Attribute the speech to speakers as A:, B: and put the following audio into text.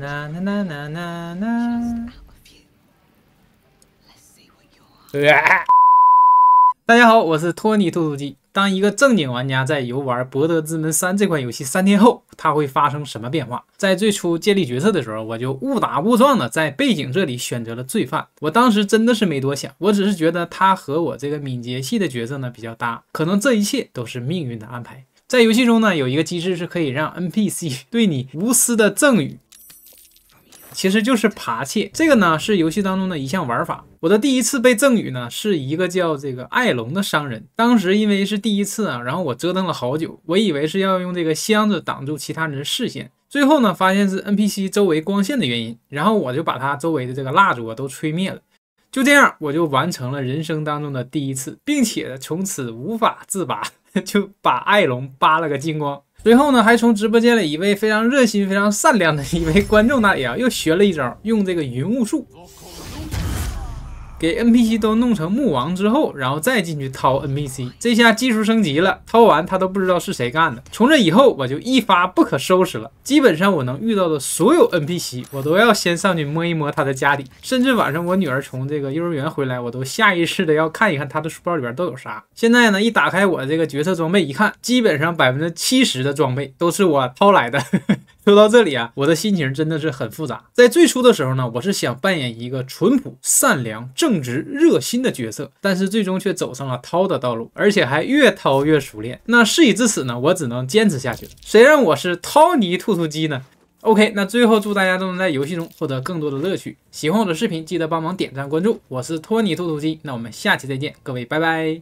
A: 那那那那那。啦！大家好，我是托尼兔兔鸡。当一个正经玩家在游玩《博德之门三》这款游戏三天后，他会发生什么变化？在最初建立角色的时候，我就误打误撞的在背景这里选择了罪犯。我当时真的是没多想，我只是觉得他和我这个敏捷系的角色呢比较搭。可能这一切都是命运的安排。在游戏中呢，有一个机制是可以让 NPC 对你无私的赠予。其实就是扒窃，这个呢是游戏当中的一项玩法。我的第一次被赠予呢是一个叫这个艾隆的商人，当时因为是第一次啊，然后我折腾了好久，我以为是要用这个箱子挡住其他人的视线，最后呢发现是 NPC 周围光线的原因，然后我就把它周围的这个蜡烛啊都吹灭了。就这样，我就完成了人生当中的第一次，并且从此无法自拔，就把艾龙扒了个精光。随后呢，还从直播间里一位非常热心、非常善良的一位观众那里啊，又学了一招，用这个云雾术。给 NPC 都弄成木王之后，然后再进去掏 NPC，这下技术升级了。掏完他都不知道是谁干的。从这以后，我就一发不可收拾了。基本上我能遇到的所有 NPC，我都要先上去摸一摸他的家底。甚至晚上我女儿从这个幼儿园回来，我都下意识的要看一看她的书包里边都有啥。现在呢，一打开我这个角色装备，一看，基本上百分之七十的装备都是我掏来的。说到这里啊，我的心情真的是很复杂。在最初的时候呢，我是想扮演一个淳朴、善良、正直、热心的角色，但是最终却走上了掏的道路，而且还越掏越熟练。那事已至此呢，我只能坚持下去了。谁让我是掏泥兔兔鸡呢？OK，那最后祝大家都能在游戏中获得更多的乐趣。喜欢我的视频，记得帮忙点赞、关注。我是托尼兔兔鸡，那我们下期再见，各位拜拜。